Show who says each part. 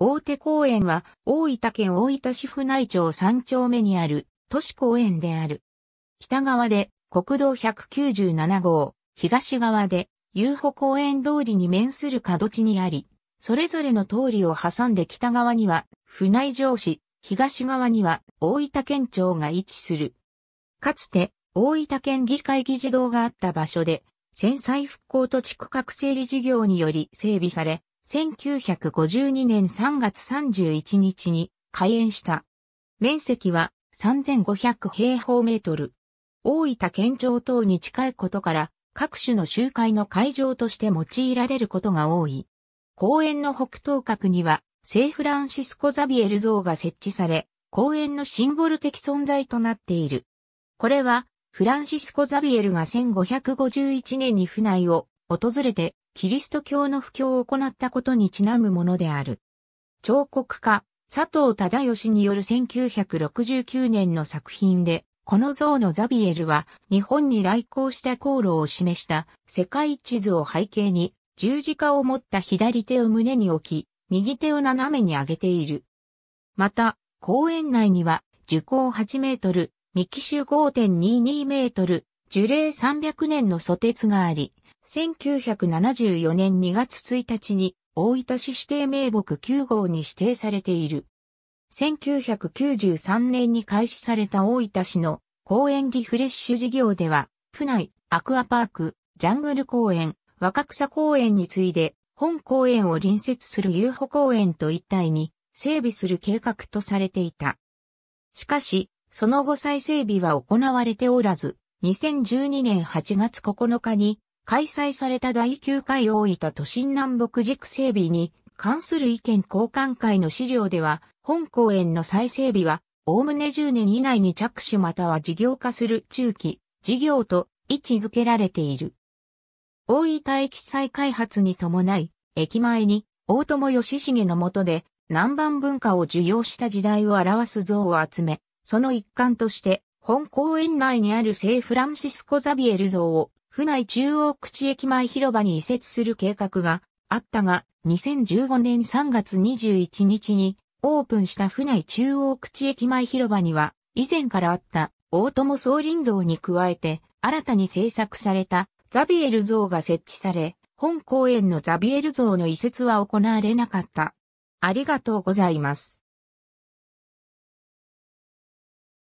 Speaker 1: 大手公園は大分県大分市府内町三丁目にある都市公園である。北側で国道197号、東側で遊歩公園通りに面する角地にあり、それぞれの通りを挟んで北側には府内城市、東側には大分県庁が位置する。かつて大分県議会議事堂があった場所で、戦災復興と地区核整理事業により整備され、1952年3月31日に開園した。面積は3500平方メートル。大分県庁等に近いことから各種の集会の会場として用いられることが多い。公園の北東角には聖フランシスコ・ザビエル像が設置され、公園のシンボル的存在となっている。これはフランシスコ・ザビエルが1551年に府内を訪れてキリスト教の布教を行ったことにちなむものである。彫刻家、佐藤忠義による1969年の作品で、この像のザビエルは日本に来航した航路を示した世界地図を背景に十字架を持った左手を胸に置き、右手を斜めに上げている。また、公園内には樹高8メートル、幹周5.22メートル、樹齢300年の蘇鉄があり、1974年2月1日に大分市指定名木9号に指定されている。1993年に開始された大分市の公園リフレッシュ事業では、府内、アクアパーク、ジャングル公園、若草公園に次いで、本公園を隣接する遊歩公園と一体に整備する計画とされていた。しかし、その後再整備は行われておらず、2012年8月9日に開催された第9回大分都心南北軸整備に関する意見交換会の資料では、本公園の再整備は、おおむね10年以内に着手または事業化する中期、事業と位置づけられている。大分駅再開発に伴い、駅前に大友義重の下で南蛮文化を受容した時代を表す像を集め、その一環として本公園内にある聖フランシスコ・ザビエル像を府内中央口駅前広場に移設する計画があったが、2015年3月21日にオープンした府内中央口駅前広場には、以前からあった大友総林像に加えて、新たに制作されたザビエル像が設置され、本公園のザビエル像の移設は行われなかった。ありがとうございます。